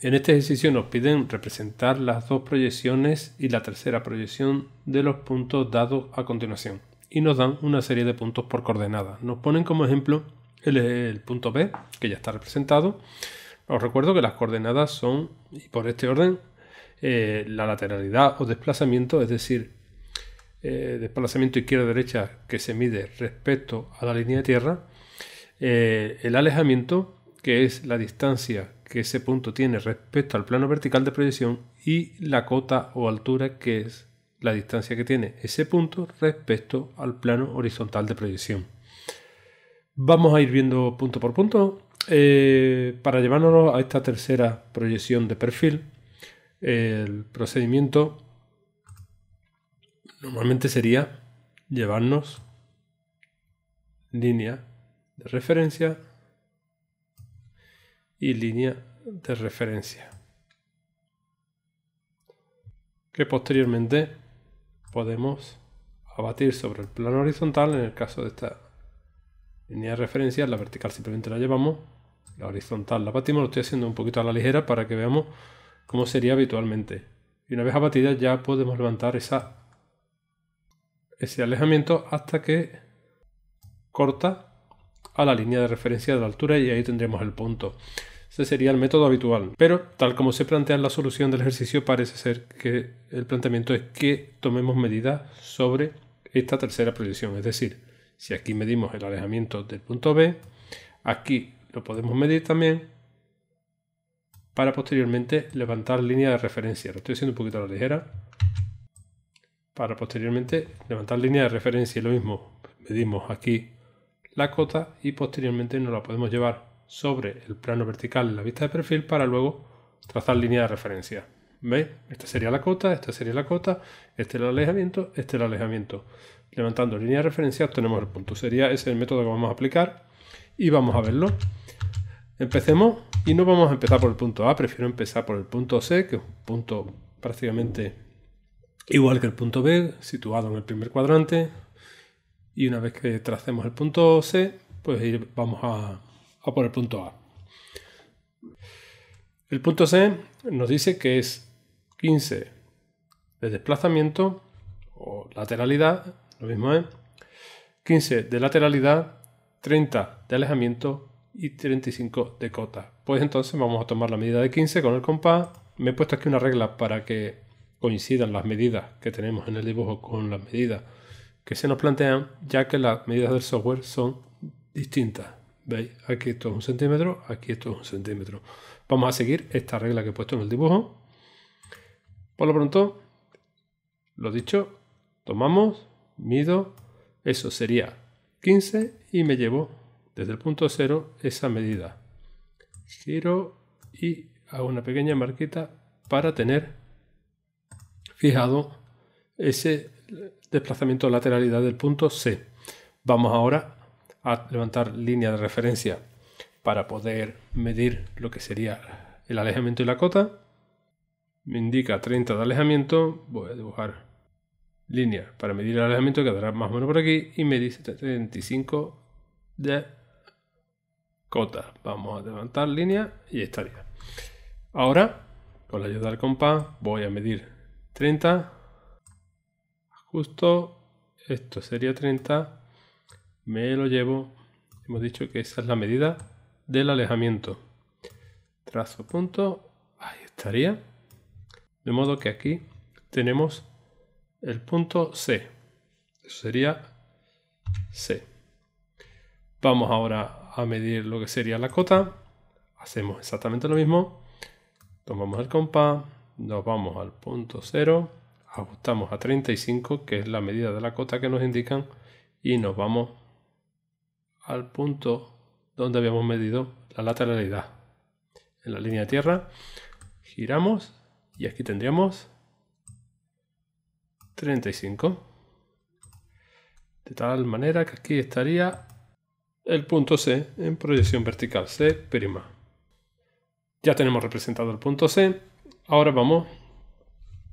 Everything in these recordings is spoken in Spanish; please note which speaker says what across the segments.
Speaker 1: En este ejercicio nos piden representar las dos proyecciones y la tercera proyección de los puntos dados a continuación y nos dan una serie de puntos por coordenada. Nos ponen como ejemplo el, punto B, que ya está representado. Os recuerdo que las coordenadas son, y por este orden, eh, la lateralidad o desplazamiento, es decir, eh, desplazamiento izquierda-derecha que se mide respecto a la línea de tierra, eh, el alejamiento, que es la distancia que ese punto tiene respecto al plano vertical de proyección y la cota o altura que es la distancia que tiene ese punto respecto al plano horizontal de proyección. Vamos a ir viendo punto por punto. Eh, para llevarnos a esta tercera proyección de perfil, el procedimiento normalmente sería llevarnos línea de referencia y línea de referencia que posteriormente podemos abatir sobre el plano horizontal en el caso de esta línea de referencia, la vertical simplemente la llevamos, la horizontal la abatimos, lo estoy haciendo un poquito a la ligera para que veamos cómo sería habitualmente. Y una vez abatida ya podemos levantar esa, ese alejamiento hasta que corta a la línea de referencia de la altura y ahí tendremos el punto. Ese sería el método habitual. Pero tal como se plantea en la solución del ejercicio, parece ser que el planteamiento es que tomemos medidas sobre esta tercera proyección. Es decir, si aquí medimos el alejamiento del punto B, aquí lo podemos medir también para posteriormente levantar línea de referencia. Lo estoy haciendo un poquito a la ligera. Para posteriormente levantar línea de referencia, lo mismo, medimos aquí la cota y posteriormente nos la podemos llevar sobre el plano vertical en la vista de perfil para luego trazar línea de referencia. ¿Veis? Esta sería la cota, esta sería la cota, este el alejamiento, este el alejamiento. Levantando línea de referencia obtenemos el punto. Sería ese el método que vamos a aplicar y vamos a verlo. Empecemos y no vamos a empezar por el punto A, prefiero empezar por el punto C, que es un punto prácticamente igual que el punto B, situado en el primer cuadrante. Y una vez que tracemos el punto C, pues vamos a a por el punto A. El punto C nos dice que es 15 de desplazamiento o lateralidad, lo mismo es, ¿eh? 15 de lateralidad, 30 de alejamiento y 35 de cota. Pues entonces vamos a tomar la medida de 15 con el compás. Me he puesto aquí una regla para que coincidan las medidas que tenemos en el dibujo con las medidas que se nos plantean, ya que las medidas del software son distintas. ¿Veis? Aquí esto es un centímetro, aquí esto es un centímetro. Vamos a seguir esta regla que he puesto en el dibujo. Por lo pronto, lo dicho, tomamos, mido, eso sería 15 y me llevo desde el punto cero esa medida. Giro y hago una pequeña marquita para tener fijado ese desplazamiento lateralidad del punto C. Vamos ahora a levantar línea de referencia para poder medir lo que sería el alejamiento y la cota. Me indica 30 de alejamiento, voy a dibujar línea para medir el alejamiento, quedará más o menos por aquí, y me dice 35 de cota. Vamos a levantar línea y estaría. Ahora, con la ayuda del compás, voy a medir 30, justo, esto sería 30, me lo llevo, hemos dicho que esa es la medida del alejamiento. Trazo punto, ahí estaría. De modo que aquí tenemos el punto C. Eso sería C. Vamos ahora a medir lo que sería la cota. Hacemos exactamente lo mismo. Tomamos el compás, nos vamos al punto 0, ajustamos a 35, que es la medida de la cota que nos indican, y nos vamos al punto donde habíamos medido la lateralidad. En la línea de tierra giramos y aquí tendríamos 35. De tal manera que aquí estaría el punto C en proyección vertical C'. Ya tenemos representado el punto C. Ahora vamos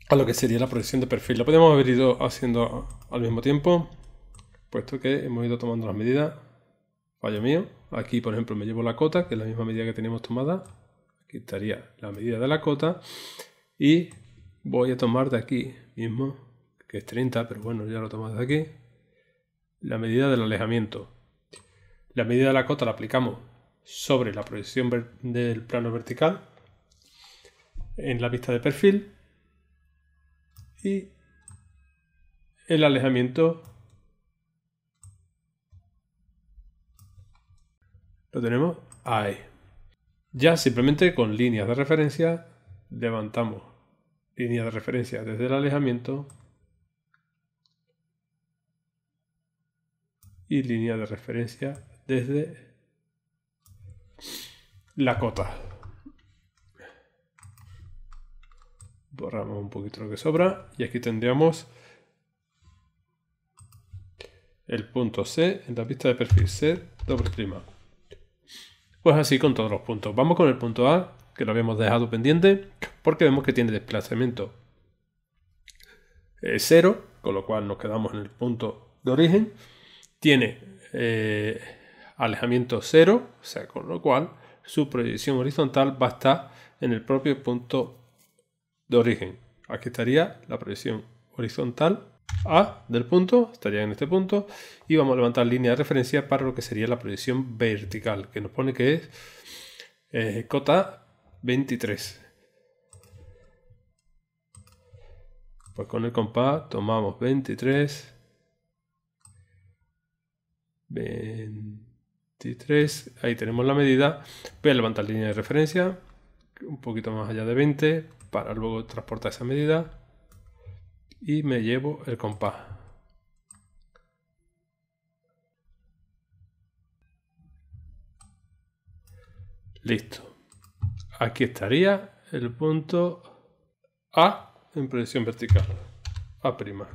Speaker 1: a lo que sería la proyección de perfil. Lo podemos haber ido haciendo al mismo tiempo, puesto que hemos ido tomando las medidas Vaya mío. Aquí, por ejemplo, me llevo la cota, que es la misma medida que teníamos tomada. Aquí estaría la medida de la cota. Y voy a tomar de aquí mismo, que es 30, pero bueno, ya lo tomas de aquí. La medida del alejamiento. La medida de la cota la aplicamos sobre la proyección del plano vertical en la vista de perfil y el alejamiento tenemos ahí. Ya simplemente con líneas de referencia levantamos líneas de referencia desde el alejamiento y línea de referencia desde la cota. Borramos un poquito lo que sobra y aquí tendríamos el punto C en la pista de perfil C doble prima es pues así con todos los puntos. Vamos con el punto A, que lo habíamos dejado pendiente, porque vemos que tiene desplazamiento 0, eh, con lo cual nos quedamos en el punto de origen. Tiene eh, alejamiento 0, o sea, con lo cual su proyección horizontal va a estar en el propio punto de origen. Aquí estaría la proyección horizontal a del punto, estaría en este punto, y vamos a levantar línea de referencia para lo que sería la proyección vertical, que nos pone que es eh, cota 23. Pues con el compás tomamos 23, 23, ahí tenemos la medida, voy a levantar línea de referencia, un poquito más allá de 20, para luego transportar esa medida y me llevo el compás. Listo. Aquí estaría el punto A en proyección vertical. A'. prima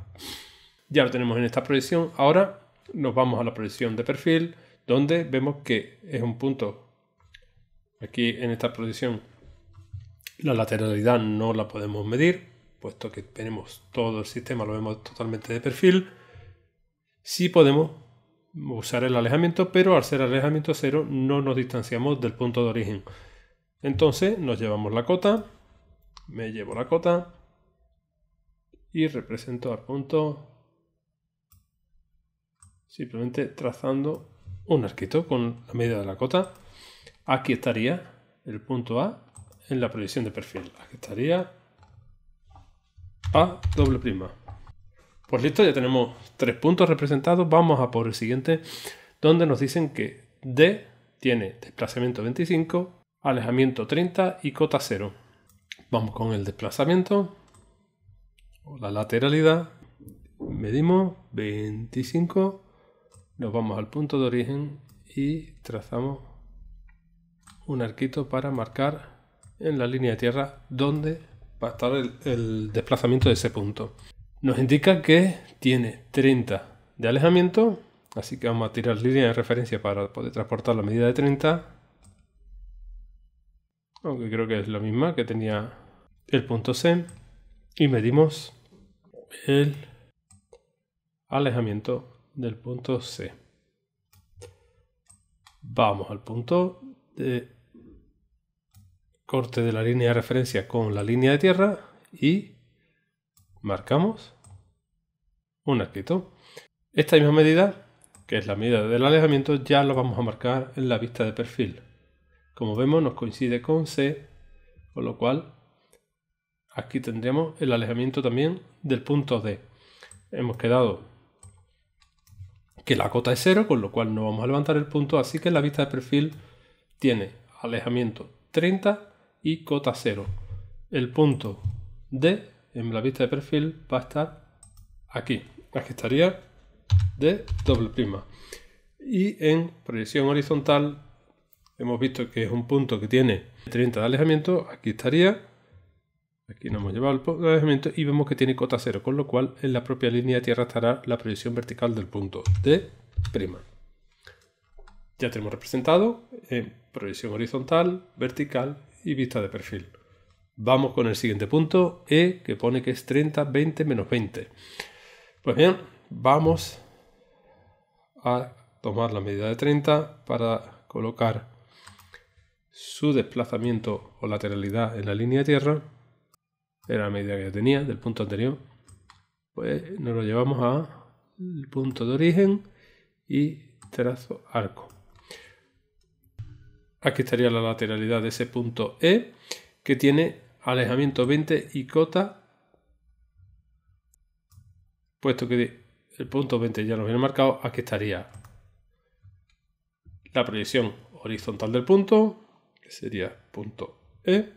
Speaker 1: Ya lo tenemos en esta proyección. Ahora nos vamos a la proyección de perfil, donde vemos que es un punto. Aquí en esta proyección la lateralidad no la podemos medir, puesto que tenemos todo el sistema, lo vemos totalmente de perfil, sí podemos usar el alejamiento, pero al ser alejamiento cero no nos distanciamos del punto de origen. Entonces nos llevamos la cota, me llevo la cota y represento al punto simplemente trazando un arquito con la medida de la cota. Aquí estaría el punto A en la proyección de perfil. Aquí estaría a doble prima. Pues listo, ya tenemos tres puntos representados. Vamos a por el siguiente, donde nos dicen que D tiene desplazamiento 25, alejamiento 30 y cota 0. Vamos con el desplazamiento o la lateralidad. Medimos 25, nos vamos al punto de origen y trazamos un arquito para marcar en la línea de tierra donde va a estar el, desplazamiento de ese punto. Nos indica que tiene 30 de alejamiento, así que vamos a tirar línea de referencia para poder transportar la medida de 30. Aunque creo que es la misma que tenía el punto C. Y medimos el alejamiento del punto C. Vamos al punto de corte de la línea de referencia con la línea de tierra y marcamos un arquito. Esta misma medida, que es la medida del alejamiento, ya lo vamos a marcar en la vista de perfil. Como vemos nos coincide con C, con lo cual aquí tendremos el alejamiento también del punto D. Hemos quedado que la cota es 0, con lo cual no vamos a levantar el punto, así que la vista de perfil tiene alejamiento 30 y cota 0. El punto D en la vista de perfil va a estar aquí. Aquí estaría D doble prima. Y en proyección horizontal hemos visto que es un punto que tiene 30 de alejamiento. Aquí estaría. Aquí nos hemos llevado el punto de alejamiento y vemos que tiene cota 0, con lo cual en la propia línea de tierra estará la proyección vertical del punto D'. Ya tenemos representado en proyección horizontal, vertical y vista de perfil. Vamos con el siguiente punto, E, que pone que es 30, 20 menos 20. Pues bien, vamos a tomar la medida de 30 para colocar su desplazamiento o lateralidad en la línea de tierra. Era la medida que tenía del punto anterior. Pues nos lo llevamos al punto de origen y trazo arco. Aquí estaría la lateralidad de ese punto E, que tiene alejamiento 20 y cota, puesto que el punto 20 ya nos viene marcado, aquí estaría la proyección horizontal del punto, que sería punto E,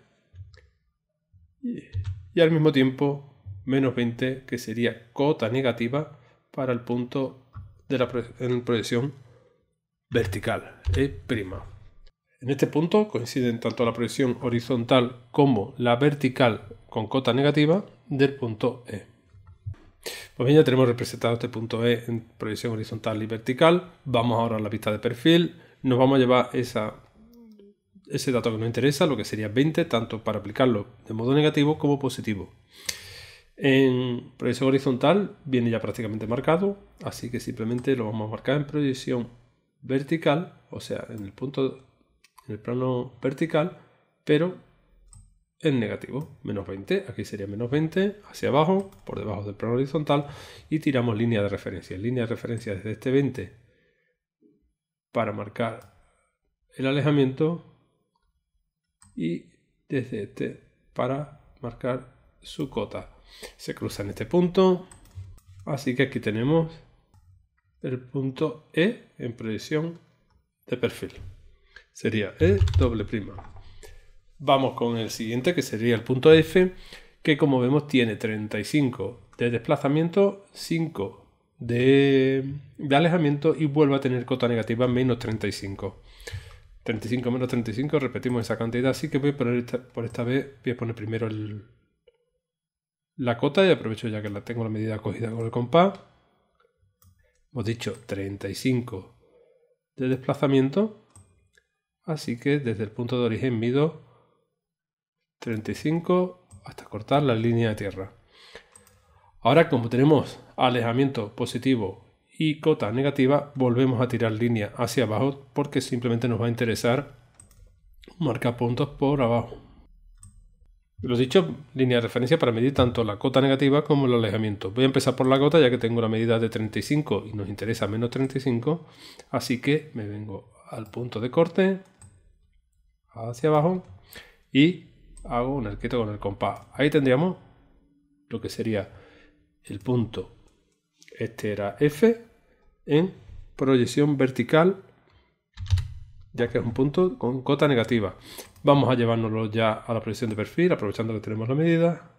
Speaker 1: y al mismo tiempo menos 20, que sería cota negativa para el punto de la proyección vertical, E'. En este punto coinciden tanto la proyección horizontal como la vertical con cota negativa del punto E. Pues bien, ya tenemos representado este punto E en proyección horizontal y vertical. Vamos ahora a la vista de perfil. Nos vamos a llevar ese dato que nos interesa, lo que sería 20, tanto para aplicarlo de modo negativo como positivo. En proyección horizontal viene ya prácticamente marcado, así que simplemente lo vamos a marcar en proyección vertical, o sea, en el punto en el plano vertical, pero en negativo. Menos 20, aquí sería menos 20, hacia abajo, por debajo del plano horizontal, y tiramos línea de referencia. Línea de referencia desde este 20 para marcar el alejamiento y desde este para marcar su cota. Se cruza en este punto, así que aquí tenemos el punto E en proyección de perfil sería E doble prima. Vamos con el siguiente, que sería el punto F, que como vemos tiene 35 de desplazamiento, 5 de, alejamiento y vuelve a tener cota negativa menos 35. 35 menos 35, repetimos esa cantidad, así que voy a poner por esta vez, voy a poner primero el, la cota y aprovecho ya que la tengo la medida cogida con el compás. Hemos dicho 35 de desplazamiento Así que desde el punto de origen mido 35 hasta cortar la línea de tierra. Ahora como tenemos alejamiento positivo y cota negativa, volvemos a tirar línea hacia abajo porque simplemente nos va a interesar marcar puntos por abajo. Lo dicho, línea de referencia para medir tanto la cota negativa como el alejamiento. Voy a empezar por la cota ya que tengo la medida de 35 y nos interesa menos 35, así que me vengo al punto de corte hacia abajo y hago un arquito con el compás. Ahí tendríamos lo que sería el punto, este era F, en proyección vertical, ya que es un punto con cota negativa. Vamos a llevárnoslo ya a la proyección de perfil, aprovechando que tenemos la medida.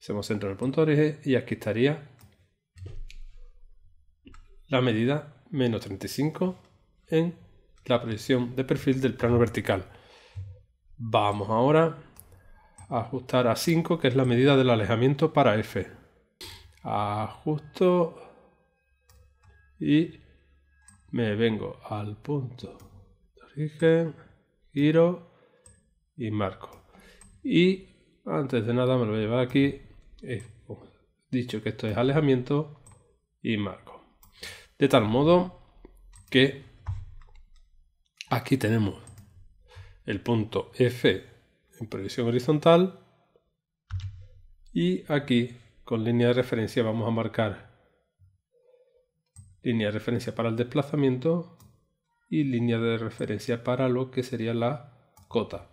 Speaker 1: Hacemos centro en el punto de origen y aquí estaría la medida menos 35 en la proyección de perfil del plano vertical. Vamos ahora a ajustar a 5, que es la medida del alejamiento para F. Ajusto y me vengo al punto de origen, giro y marco. Y antes de nada me lo voy a llevar aquí, he dicho que esto es alejamiento y marco. De tal modo que Aquí tenemos el punto F en proyección horizontal y aquí con línea de referencia vamos a marcar línea de referencia para el desplazamiento y línea de referencia para lo que sería la cota.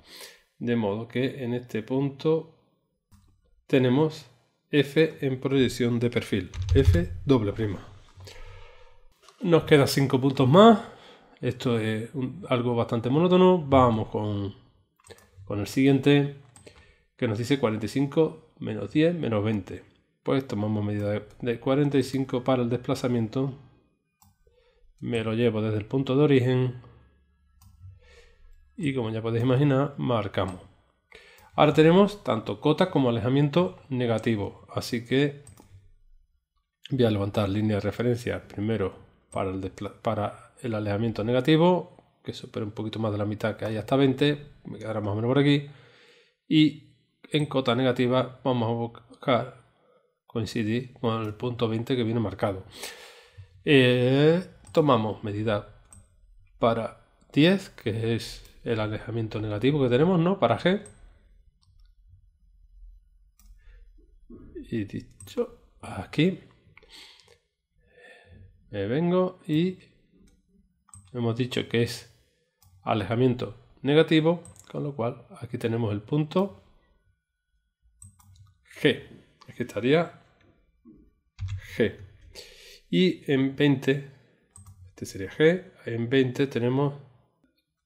Speaker 1: De modo que en este punto tenemos F en proyección de perfil, F doble prima. Nos quedan 5 puntos más esto es algo bastante monótono. Vamos con, el siguiente, que nos dice 45 menos 10 menos 20. Pues tomamos medida de, 45 para el desplazamiento. Me lo llevo desde el punto de origen. Y como ya podéis imaginar, marcamos. Ahora tenemos tanto cota como alejamiento negativo. Así que voy a levantar línea de referencia primero para, el para el alejamiento negativo, que supera un poquito más de la mitad, que hay hasta 20, me quedará más o menos por aquí. Y en cota negativa vamos a buscar coincidir con el punto 20 que viene marcado. Eh, tomamos medida para 10, que es el alejamiento negativo que tenemos, ¿no? Para G. Y dicho aquí, me vengo y hemos dicho que es alejamiento negativo, con lo cual aquí tenemos el punto G. Aquí estaría G. Y en 20, este sería G, en 20 tenemos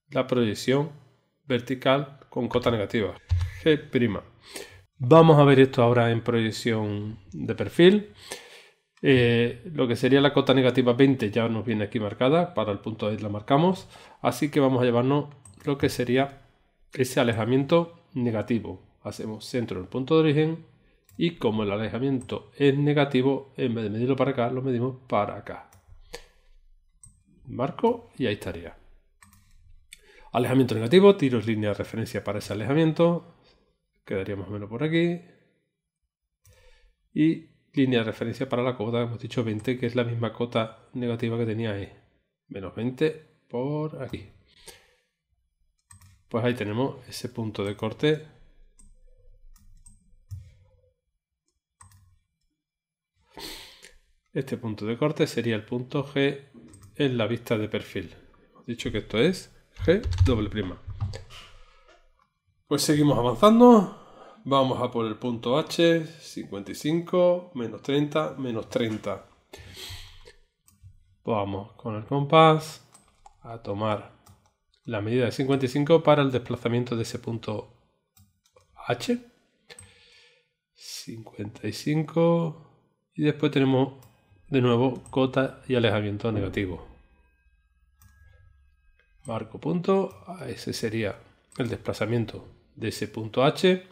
Speaker 1: la proyección vertical con cota negativa, G'. Vamos a ver esto ahora en proyección de perfil. Eh, lo que sería la cota negativa 20 ya nos viene aquí marcada, para el punto de la marcamos, así que vamos a llevarnos lo que sería ese alejamiento negativo. Hacemos centro en el punto de origen y como el alejamiento es negativo, en vez de medirlo para acá, lo medimos para acá. Marco y ahí estaría. Alejamiento negativo, tiro línea de referencia para ese alejamiento. Quedaría más o menos por aquí. Y línea de referencia para la cota, hemos dicho 20, que es la misma cota negativa que tenía ahí. E, menos 20 por aquí. Pues ahí tenemos ese punto de corte. Este punto de corte sería el punto G en la vista de perfil. Hemos dicho que esto es G doble prima. Pues seguimos avanzando. Vamos a por el punto H, 55, menos 30, menos 30. Vamos con el compás a tomar la medida de 55 para el desplazamiento de ese punto H. 55. Y después tenemos de nuevo cota y alejamiento negativo. Marco punto. Ese sería el desplazamiento de ese punto H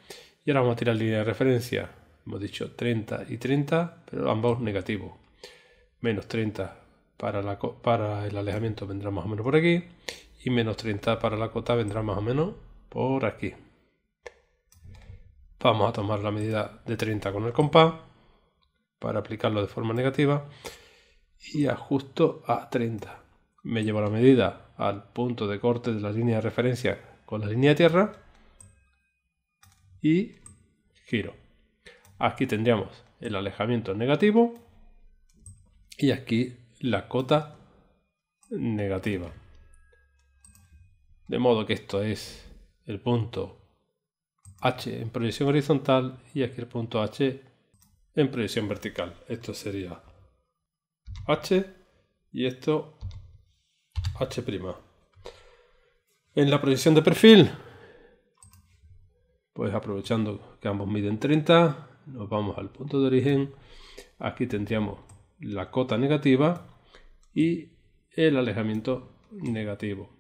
Speaker 1: y ahora vamos a tirar línea de referencia. Hemos dicho 30 y 30, pero ambos negativos. Menos 30 para, para el alejamiento vendrá más o menos por aquí. Y menos 30 para la cota vendrá más o menos por aquí. Vamos a tomar la medida de 30 con el compás para aplicarlo de forma negativa y ajusto a 30. Me llevo la medida al punto de corte de la línea de referencia con la línea de tierra y giro. Aquí tendríamos el alejamiento negativo y aquí la cota negativa. De modo que esto es el punto H en proyección horizontal y aquí el punto H en proyección vertical. Esto sería H y esto H'. En la proyección de perfil pues aprovechando que ambos miden 30, nos vamos al punto de origen. Aquí tendríamos la cota negativa y el alejamiento negativo.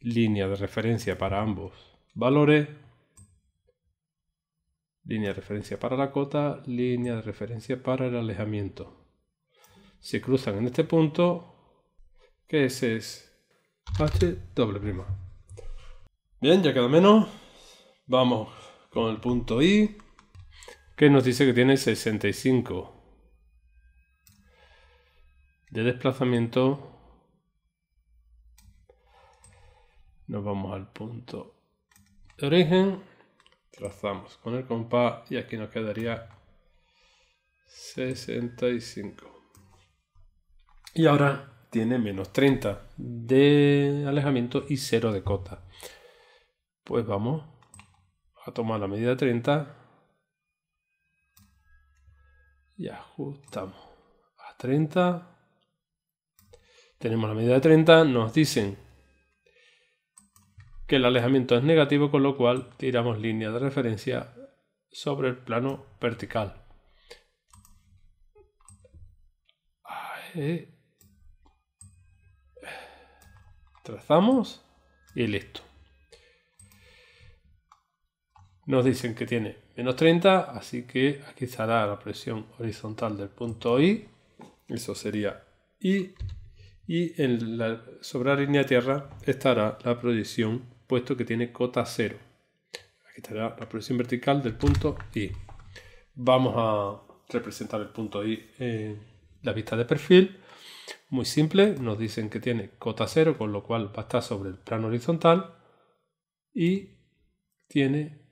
Speaker 1: Línea de referencia para ambos valores. Línea de referencia para la cota, línea de referencia para el alejamiento. Se cruzan en este punto, que ese es H doble prima. Bien, ya queda menos. Vamos con el punto i, que nos dice que tiene 65 de desplazamiento. Nos vamos al punto de origen, trazamos con el compás y aquí nos quedaría 65. Y ahora tiene menos 30 de alejamiento y 0 de cota. Pues vamos a tomar la medida 30 y ajustamos a 30. Tenemos la medida de 30, nos dicen que el alejamiento es negativo, con lo cual tiramos línea de referencia sobre el plano vertical. Trazamos y listo nos dicen que tiene menos 30, así que aquí estará la presión horizontal del punto I, eso sería I, y en la, sobre la línea de tierra estará la proyección, puesto que tiene cota 0. Aquí estará la proyección vertical del punto I. Vamos a representar el punto I en la vista de perfil. Muy simple, nos dicen que tiene cota 0, con lo cual va a estar sobre el plano horizontal y tiene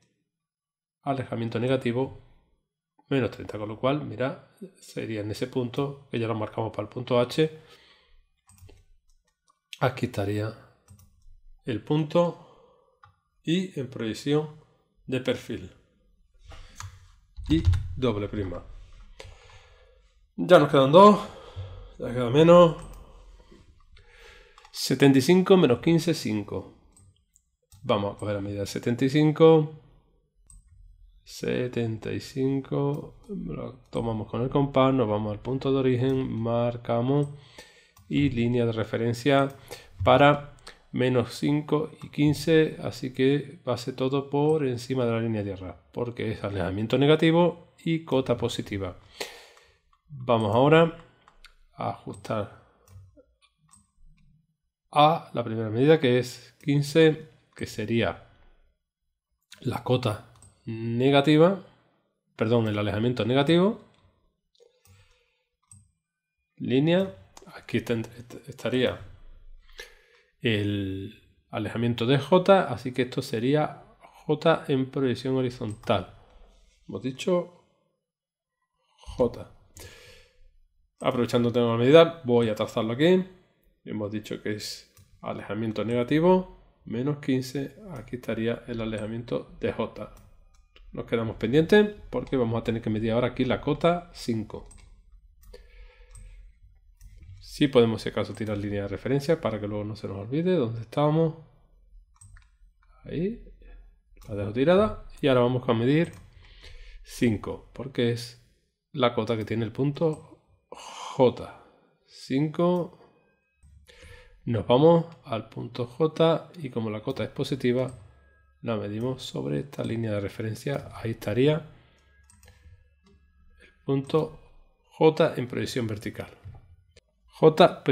Speaker 1: alejamiento negativo menos 30, con lo cual, mira, sería en ese punto, que ya lo marcamos para el punto H, aquí estaría el punto y en proyección de perfil y doble prima. Ya nos quedan dos, ya queda menos. 75 menos 15, 5. Vamos a coger la medida de 75. 75, lo tomamos con el compás, nos vamos al punto de origen, marcamos y línea de referencia para menos 5 y 15, así que pase todo por encima de la línea de tierra, porque es alejamiento negativo y cota positiva. Vamos ahora a ajustar a la primera medida que es 15, que sería la cota negativa, perdón, el alejamiento negativo, línea, aquí estaría el alejamiento de J, así que esto sería J en proyección horizontal. Hemos dicho J. Aprovechando tengo la medida, voy a trazarlo aquí. Hemos dicho que es alejamiento negativo, menos 15, aquí estaría el alejamiento de J nos quedamos pendientes porque vamos a tener que medir ahora aquí la cota 5. Si podemos, si acaso, tirar línea de referencia para que luego no se nos olvide dónde estábamos. Ahí. La dejo tirada. Y ahora vamos a medir 5, porque es la cota que tiene el punto J. 5. Nos vamos al punto J y como la cota es positiva, la medimos sobre esta línea de referencia. Ahí estaría el punto J en proyección vertical. J'.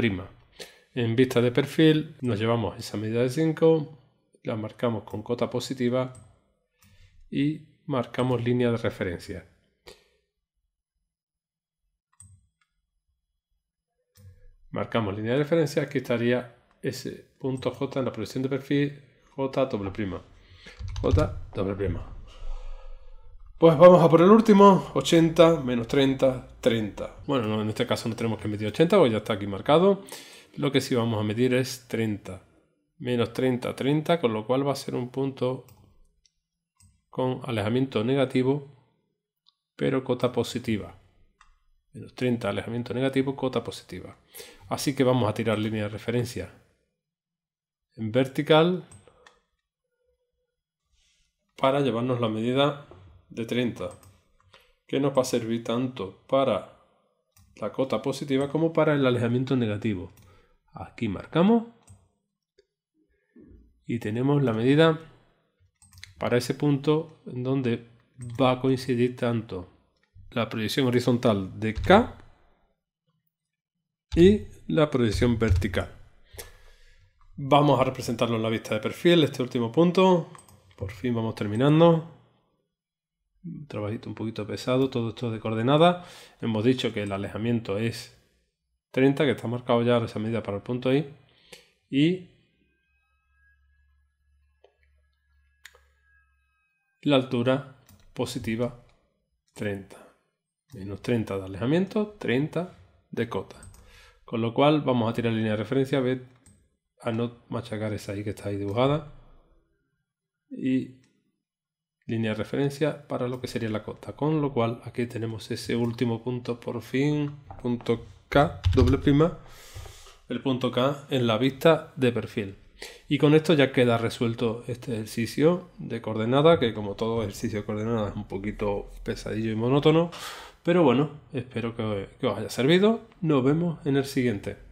Speaker 1: En vista de perfil nos llevamos esa medida de 5, la marcamos con cota positiva y marcamos línea de referencia. Marcamos línea de referencia, aquí estaría ese punto J en la proyección de perfil J'. J doble prima. Pues vamos a por el último, 80 menos 30, 30. Bueno, en este caso no tenemos que medir 80 porque ya está aquí marcado. Lo que sí vamos a medir es 30. Menos 30, 30, con lo cual va a ser un punto con alejamiento negativo, pero cota positiva. Menos 30, alejamiento negativo, cota positiva. Así que vamos a tirar línea de referencia en vertical para llevarnos la medida de 30, que nos va a servir tanto para la cota positiva como para el alejamiento negativo. Aquí marcamos y tenemos la medida para ese punto en donde va a coincidir tanto la proyección horizontal de K y la proyección vertical. Vamos a representarlo en la vista de perfil, este último punto, por fin vamos terminando. trabajito un poquito pesado, todo esto de coordenadas. Hemos dicho que el alejamiento es 30, que está marcado ya esa medida para el punto I. Y la altura positiva 30. Menos 30 de alejamiento, 30 de cota. Con lo cual vamos a tirar línea de referencia, ver, a no machacar esa I que está ahí dibujada y línea de referencia para lo que sería la costa. Con lo cual aquí tenemos ese último punto por fin, punto K, doble prima, el punto K en la vista de perfil. Y con esto ya queda resuelto este ejercicio de coordenada, que como todo ejercicio de coordenada es un poquito pesadillo y monótono, pero bueno, espero que, que os haya servido. Nos vemos en el siguiente.